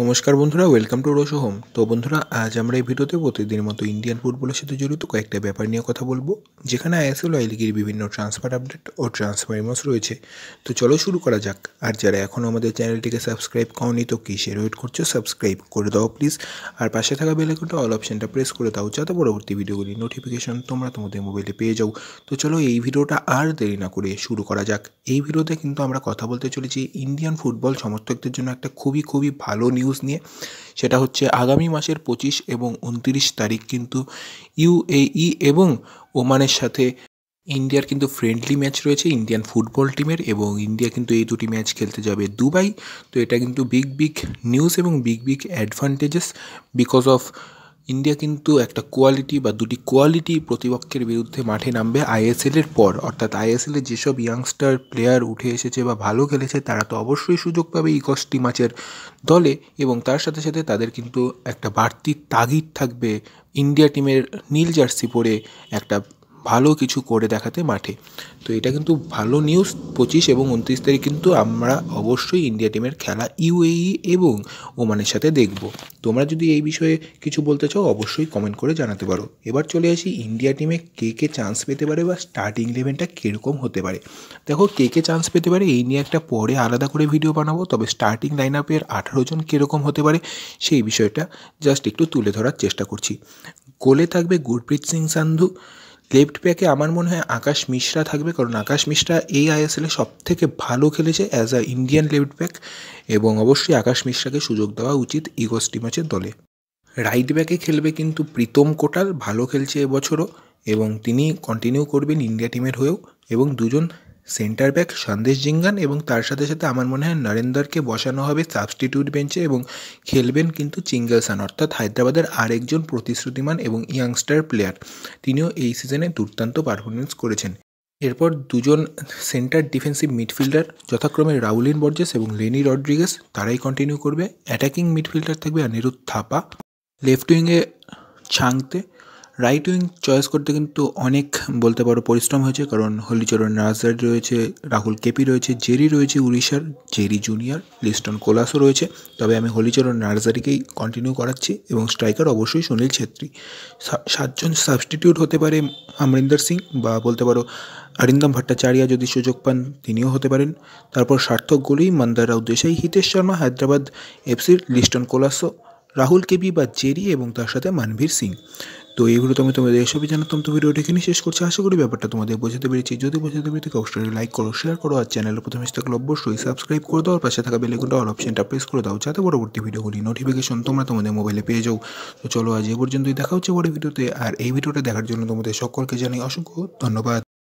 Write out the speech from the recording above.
নমস্কার বন্ধুরা welcome to রোশো home তো বন্ধুরা আজ আমরা এই ভিডিওতে প্রতিদিনের মতো ইন্ডিয়ান ফুটবলের সাথে জড়িত কয়েকটা ব্যাপার নিয়ে কথা বলবো যেখানে আইএসএল আই লিগের বিভিন্ন ট্রান্সফার আপডেট ও ট্রান্সফার রয়েছে তো চলো শুরু করা যাক আর যারা এখনও আমাদের চ্যানেলটিকে সাবস্ক্রাইব করনি তো কিসের ওয়েট করছো সাবস্ক্রাইব করে দাও প্লিজ আর পাশে থাকা বেলাকনটা অল অপশানটা প্রেস করে দাও যাতে পরবর্তী ভিডিওগুলি নোটিফিকেশান তোমরা তোমাদের মোবাইলে পেয়ে যাও তো চলো এই ভিডিওটা আর দেরি না করে শুরু করা যাক এই ভিডিওতে কিন্তু আমরা কথা বলতে চলেছি ইন্ডিয়ান ফুটবল সমর্থকদের জন্য একটা খুবই খুবই ভালো নিউজ নিউজ নিয়ে সেটা হচ্ছে আগামী মাসের পঁচিশ এবং উনত্রিশ তারিখ কিন্তু ইউএই e এবং ওমানের সাথে ইন্ডিয়ার কিন্তু ফ্রেন্ডলি ম্যাচ রয়েছে ইন্ডিয়ান ফুটবল টিমের এবং ইন্ডিয়া কিন্তু এই দুটি ম্যাচ খেলতে যাবে দুবাই তো এটা কিন্তু বিগ বিগ নিউজ এবং big big advantages because of India কিন্তু একটা কোয়ালিটি বা দুটি কোয়ালিটি প্রতিপক্ষের বিরুদ্ধে মাঠে নামবে আইএসএলের পর অর্থাৎ আইএসএলের যেসব ইয়াংস্টার প্লেয়ার উঠে এসেছে বা ভালো খেলেছে তারা তো অবশ্যই সুযোগ পাবে ইকস্টি ম্যাচের দলে এবং তার সাথে সাথে তাদের কিন্তু একটা বাড়তি তাগিদ থাকবে ইন্ডিয়া টিমের নীল জার্সি পরে একটা ভালো কিছু করে দেখাতে মাঠে তো এটা কিন্তু ভালো নিউজ পঁচিশ এবং উনত্রিশ তারিখ কিন্তু আমরা অবশ্যই ইন্ডিয়া টিমের খেলা ইউএই e এবং ওমানের সাথে দেখব তোমরা যদি এই বিষয়ে কিছু বলতে চাও অবশ্যই কমেন্ট করে জানাতে পারো এবার চলে আসি ইন্ডিয়া টিমে কে কে চান্স পেতে পারে বা স্টার্টিং ইলেভেনটা কীরকম হতে পারে দেখো কে কে চান্স পেতে পারে এই নিয়ে একটা পরে আলাদা করে ভিডিও বানাবো তবে স্টার্টিং লাইন আপের আঠারো জন কীরকম হতে পারে সেই বিষয়টা জাস্ট একটু তুলে ধরার চেষ্টা করছি গোলে থাকবে গুরপ্রীত সিং সান্ধু লেফট ব্যাকে আমার মনে হয় আকাশ মিশ্রা থাকবে কারণ আকাশ মিশ্রা এই আইএসএলে সব থেকে ভালো খেলেছে as a Indian left back এবং অবশ্যই আকাশ মিশ্রাকে সুযোগ দেওয়া উচিত ইগো স্টিমাচের দলে রাইট ব্যাকে খেলবে কিন্তু প্রীতম কোটাল ভালো খেলছে এবছরও এবং তিনি কন্টিনিউ করবেন ইন্ডিয়া টিমের হয়েও এবং দুজন সেন্টার ব্যাক সন্দেশ জিঙ্গান এবং তার সাথে সাথে আমার মনে হয় নরেন্দরকে বসানো হবে সাবস্টিটিউট বেঞ্চে এবং খেলবেন কিন্তু চিঙ্গেলসান অর্থাৎ হায়দ্রাবাদের আরেকজন প্রতিশ্রুতিমান এবং ইয়াংস্টার প্লেয়ার তিনিও এই সিজনে দুর্দান্ত পারফরমেন্স করেছেন এরপর দুজন সেন্টার ডিফেন্সিভ মিডফিল্ডার যথাক্রমে রাউলিন বর্জেস এবং লেনি রড্রিগেস তারাই কন্টিনিউ করবে অ্যাটাকিং মিডফিল্ডার থাকবে অনিরুদ্ধ থাপা লেফট উইংয়ে ছাংতে রাইট উইং চয়েস করতে কিন্তু অনেক বলতে পারো পরিশ্রম হয়েছে কারণ হলিচরণ নার্সার রয়েছে রাহুল কেপি রয়েছে জেরি রয়েছে উড়িষ্যার জেরি জুনিয়র লিস্টন কোলাসও রয়েছে তবে আমি হলিচরণ নার্সারিকেই কন্টিনিউ করাচ্ছি এবং স্ট্রাইকার অবশ্যই সুনীল ছেত্রী সাতজন সাবস্টিটিউট হতে পারে অমরিন্দর সিং বা বলতে পারো অরিন্দম ভট্টাচার্য যদি সুযোগ পান তিনিও হতে পারেন তারপর সার্থক মন্দার রাউ দেশাই হিতেশ শর্মা হায়দ্রাবাদ এফসির লিস্টন কোলাসও রাহুল কেবি বা জেরি এবং তার সাথে মানভীর সিং তো এইগুলো তো আমি তোমাদের এসবই জানাতাম তো ভিডিওটি এখানে শেষ করছি আশা করি ব্যাপারটা তোমাদের বোঝাতে পেরেছি যদি বোঝাতে পেরে থাকে অবশ্যই লাইক করো শেয়ার করো আর চ্যানেল প্রথমে থাকলে অবশ্যই সাবস্ক্রাইব করে দাও আর পাশে থাকা বেলেগুলো অল অপশনটা প্রেস করে দাও যাতে পরবর্তী ভিডিওগুলি নোটিফিকেশন তোমরা তোমাদের মোবাইলে পেয়ে যাও তো চলো আজ এ পর্যন্তই দেখা হচ্ছে পরে ভিডিওতে আর এই ভিডিওটা দেখার জন্য তোমাদের সকলকে জানাই অসংখ্য ধন্যবাদ